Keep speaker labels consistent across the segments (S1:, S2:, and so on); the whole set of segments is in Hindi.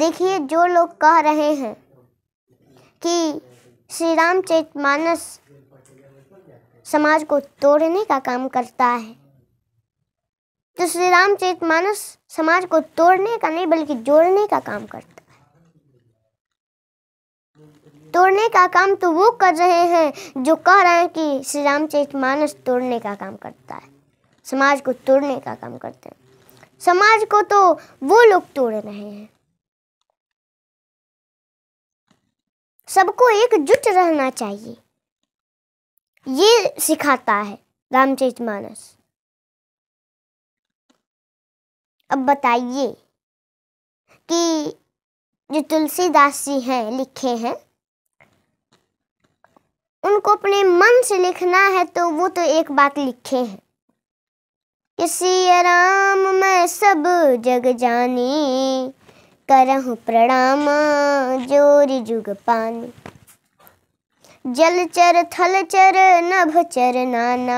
S1: देखिए जो लोग कह रहे हैं कि श्री राम चरित मानस समाज को तोड़ने का काम करता है तो श्री राम चरित मानस समाज को तोड़ने का नहीं बल्कि जोड़ने का काम करता है तोड़ने का काम तो वो कर रहे हैं जो कह रहे हैं कि श्री राम चरित मानस तोड़ने का काम करता है समाज को तोड़ने का काम करते हैं समाज को तो वो लोग तोड़ रहे हैं सबको एकजुट रहना चाहिए ये सिखाता है रामचरित मानस अब बताइए कि जो तुलसीदास जी हैं लिखे हैं उनको अपने मन से लिखना है तो वो तो एक बात लिखे हैं किसी राम मैं सब जग जानी करहु प्रणाम जोरी जुग पानी जल चर थल चर नभ चर नाना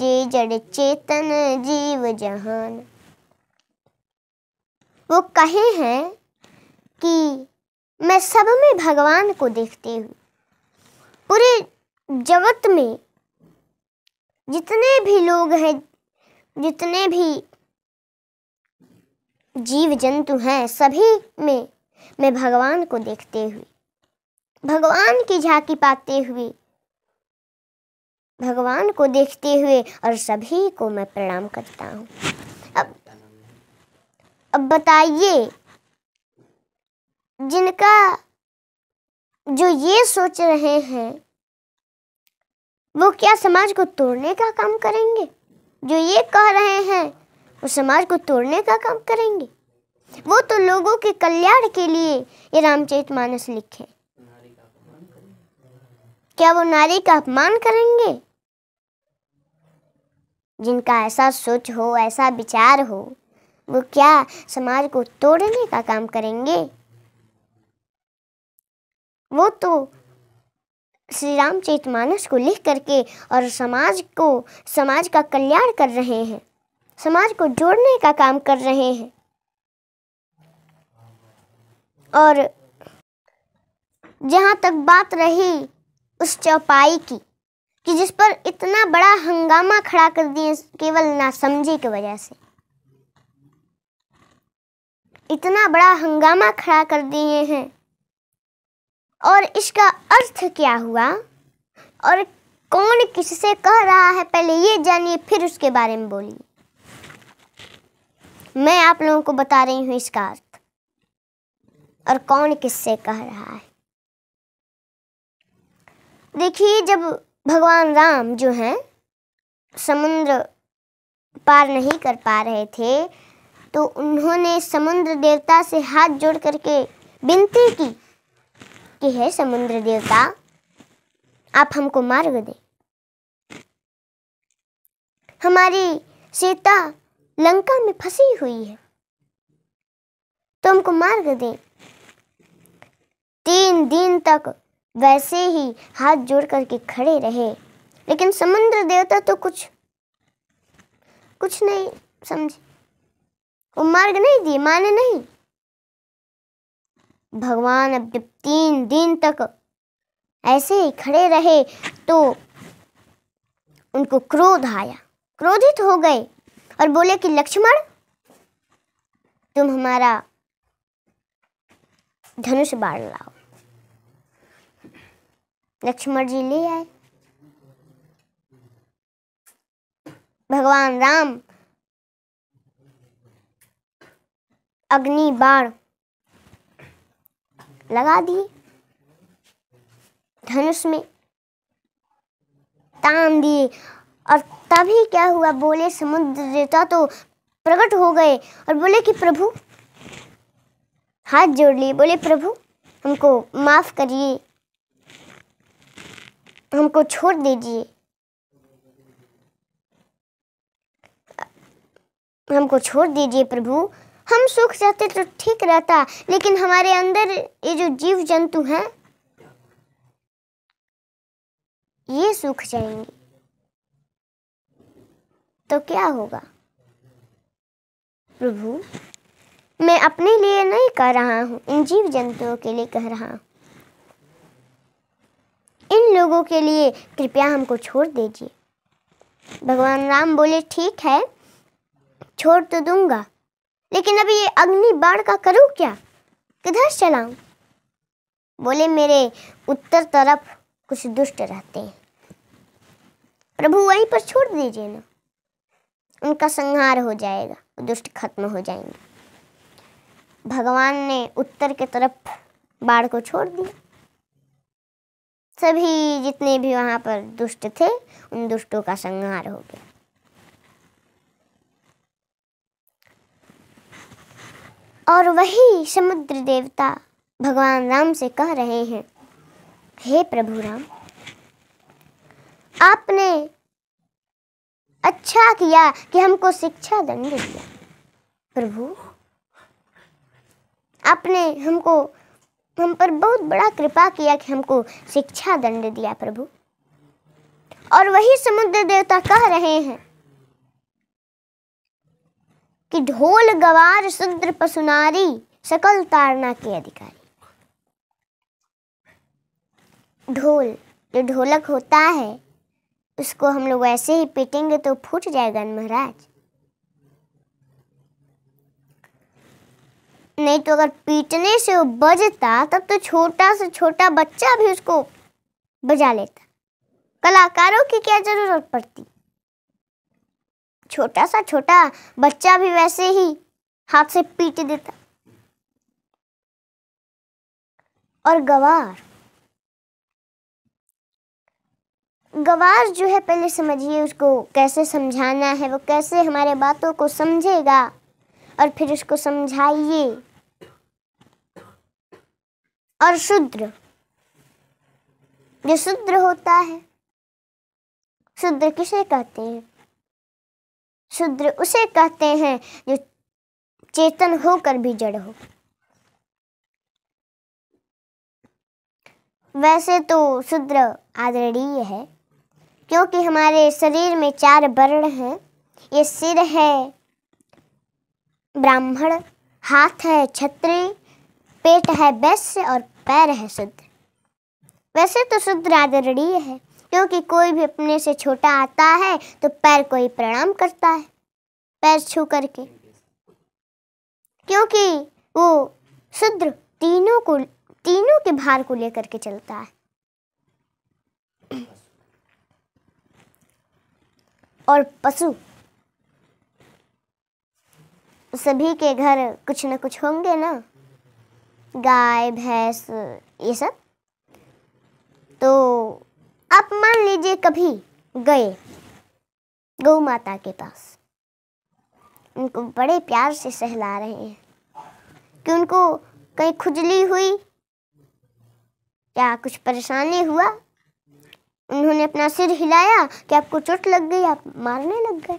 S1: जे जड़ चेतन जीव जहान वो कहे हैं कि मैं सब में भगवान को देखती हूँ पूरे जगत में जितने भी लोग हैं जितने भी जीव जंतु हैं सभी में मैं भगवान को देखते हुए भगवान की झांकी पाते हुए भगवान को देखते हुए और सभी को मैं प्रणाम करता हूँ अब अब बताइए जिनका जो ये सोच रहे हैं वो क्या समाज को तोड़ने का काम करेंगे जो ये कह रहे हैं वो समाज को तोड़ने का काम करेंगे वो तो लोगों के कल्याण के लिए ये रामचरित मानस लिखे क्या वो नारी का अपमान करेंगे जिनका ऐसा सोच हो ऐसा विचार हो वो क्या समाज को तोड़ने का काम करेंगे वो तो श्री मानस को लिख करके और समाज को समाज का कल्याण कर रहे हैं समाज को जोड़ने का काम कर रहे हैं और जहाँ तक बात रही उस चौपाई की कि जिस पर इतना बड़ा हंगामा खड़ा कर दिए केवल समझे की के वजह से इतना बड़ा हंगामा खड़ा कर दिए हैं और इसका अर्थ क्या हुआ और कौन किससे कह रहा है पहले ये जानिए फिर उसके बारे में बोलिए मैं आप लोगों को बता रही हूँ इसका अर्थ और कौन किससे कह रहा है देखिए जब भगवान राम जो हैं समुद्र पार नहीं कर पा रहे थे तो उन्होंने समुद्र देवता से हाथ जोड़ करके विनती की कि है समुद्र देवता आप हमको मार्ग दें हमारी सीता लंका में फंसी हुई है तो हमको मार्ग दे तीन दिन तक वैसे ही हाथ जोड़ करके खड़े रहे लेकिन समुद्र देवता तो कुछ कुछ नहीं समझे वो मार्ग नहीं दिए माने नहीं भगवान अब जब तीन दिन तक ऐसे ही खड़े रहे तो उनको क्रोध आया क्रोधित हो गए और बोले कि लक्ष्मण तुम हमारा धनुष बाढ़ लाओ लक्ष्मण जी ले आए भगवान राम अग्नि बाण लगा दिए धनुष में तान दिए और तभी क्या हुआ बोले समुद्र देवता तो प्रकट हो गए और बोले कि प्रभु हाथ जोड़ लिए बोले प्रभु हमको माफ़ करिए हमको छोड़ दीजिए हमको छोड़ दीजिए प्रभु हम सुख जाते तो ठीक रहता लेकिन हमारे अंदर ये जो जीव जंतु हैं ये सुख जाएंगे तो क्या होगा प्रभु मैं अपने लिए नहीं कह रहा हूँ इन जीव जंतुओं के लिए कह रहा हूँ इन लोगों के लिए कृपया हमको छोड़ दीजिए भगवान राम बोले ठीक है छोड़ तो दूंगा लेकिन अभी ये अग्नि बाढ़ का करूँ क्या किधर चलाऊं बोले मेरे उत्तर तरफ कुछ दुष्ट रहते हैं प्रभु वहीं पर छोड़ दीजिए ना उनका संहार हो जाएगा दुष्ट खत्म हो जाएंगे भगवान ने उत्तर की तरफ बाढ़ को छोड़ दिया सभी जितने भी वहां पर दुष्ट थे उन दुष्टों का संहार हो गया और वही समुद्र देवता भगवान राम से कह रहे हैं हे प्रभु राम आपने अच्छा किया कि हमको शिक्षा दंड दिया प्रभु आपने हमको हम पर बहुत बड़ा कृपा किया कि हमको शिक्षा दंड दिया प्रभु और वही समुद्र देवता कह रहे हैं कि ढोल गवार शुद्र पसुनारी सकल तारना के अधिकारी ढोल जो ढोलक होता है उसको हम लोग ऐसे ही पीटेंगे तो फूट जाएगा महाराज नहीं तो अगर पीटने से वो बजता तब तो छोटा से छोटा बच्चा भी उसको बजा लेता कलाकारों की क्या जरूरत पड़ती छोटा सा छोटा बच्चा भी वैसे ही हाथ से पीट देता और गवार गवार जो है पहले समझिए उसको कैसे समझाना है वो कैसे हमारे बातों को समझेगा और फिर उसको समझाइए और शूद्र जो शुद्र होता है शुद्र किसे कहते हैं शुद्र उसे कहते हैं जो चेतन होकर भी जड़ हो वैसे तो शूद्र आदरणीय है क्योंकि हमारे शरीर में चार वर्ण हैं ये सिर है ब्राह्मण हाथ है छत्री पेट है वैश्य और पैर है शुद्ध वैसे तो शुद्ध आदरणीय है क्योंकि कोई भी अपने से छोटा आता है तो पैर को ही प्रणाम करता है पैर छू करके क्योंकि वो शुद्र तीनों को तीनों के भार को लेकर के चलता है और पशु सभी के घर कुछ न कुछ होंगे ना गाय भैंस ये सब तो आप मान लीजिए कभी गए गौ माता के पास उनको बड़े प्यार से सहला रहे हैं कि उनको कहीं खुजली हुई या कुछ परेशानी हुआ उन्होंने अपना सिर हिलाया कि आपको चोट लग गई आप मारने लग गए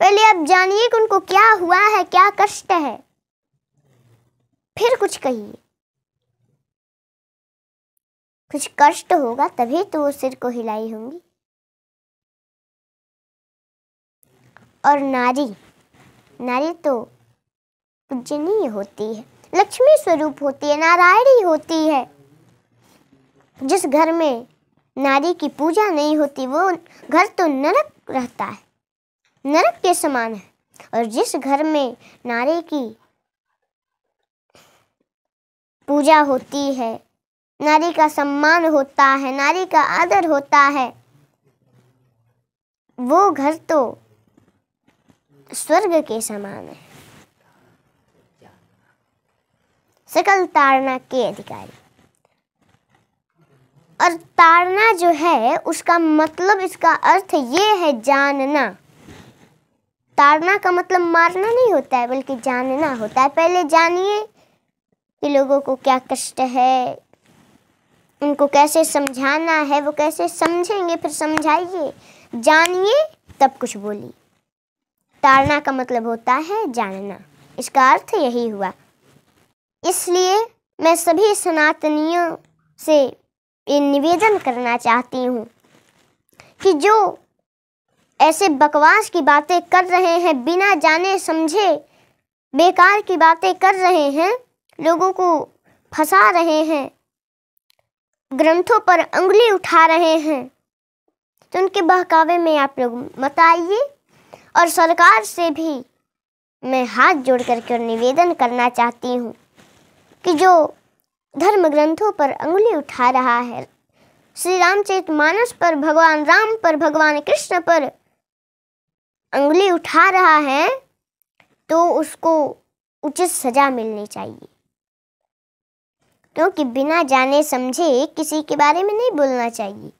S1: पहले आप जानिए कि उनको क्या हुआ है क्या कष्ट है फिर कुछ कहिए कुछ कष्ट होगा तभी तो वो सिर को हिलाई होंगी और नारी नारी तो पूजनीय होती है लक्ष्मी स्वरूप होती है नारायणी होती है जिस घर में नारी की पूजा नहीं होती वो घर तो नरक रहता है नरक के समान है और जिस घर में नारी की पूजा होती है नारी का सम्मान होता है नारी का आदर होता है वो घर तो स्वर्ग के समान है सकल ताड़ना के अधिकारी और तारना जो है उसका मतलब इसका अर्थ ये है जानना तारना का मतलब मारना नहीं होता है बल्कि जानना होता है पहले जानिए कि लोगों को क्या कष्ट है उनको कैसे समझाना है वो कैसे समझेंगे फिर समझाइए जानिए तब कुछ बोलिए तारना का मतलब होता है जानना इसका अर्थ यही हुआ इसलिए मैं सभी सनातनियों से ये निवेदन करना चाहती हूँ कि जो ऐसे बकवास की बातें कर रहे हैं बिना जाने समझे बेकार की बातें कर रहे हैं लोगों को फंसा रहे हैं ग्रंथों पर उंगली उठा रहे हैं तो उनके बहकावे में आप लोग मत आइए और सरकार से भी मैं हाथ जोड़ करके निवेदन करना चाहती हूँ कि जो धर्म ग्रंथों पर अंगुली उठा रहा है श्री रामचरित मानस पर भगवान राम पर भगवान कृष्ण पर अंगुली उठा रहा है तो उसको उचित सजा मिलनी चाहिए क्योंकि तो बिना जाने समझे किसी के बारे में नहीं बोलना चाहिए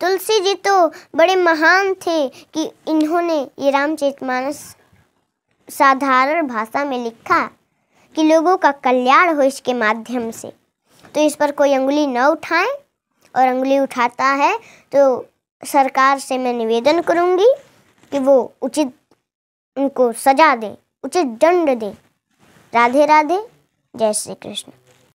S1: तुलसी जी तो बड़े महान थे कि इन्होंने ये रामचरितमानस साधारण भाषा में लिखा कि लोगों का कल्याण हो इसके माध्यम से तो इस पर कोई अंगुली न उठाएं और अंगुली उठाता है तो सरकार से मैं निवेदन करूंगी कि वो उचित उनको सजा दें उचित दंड दें राधे राधे जय श्री कृष्ण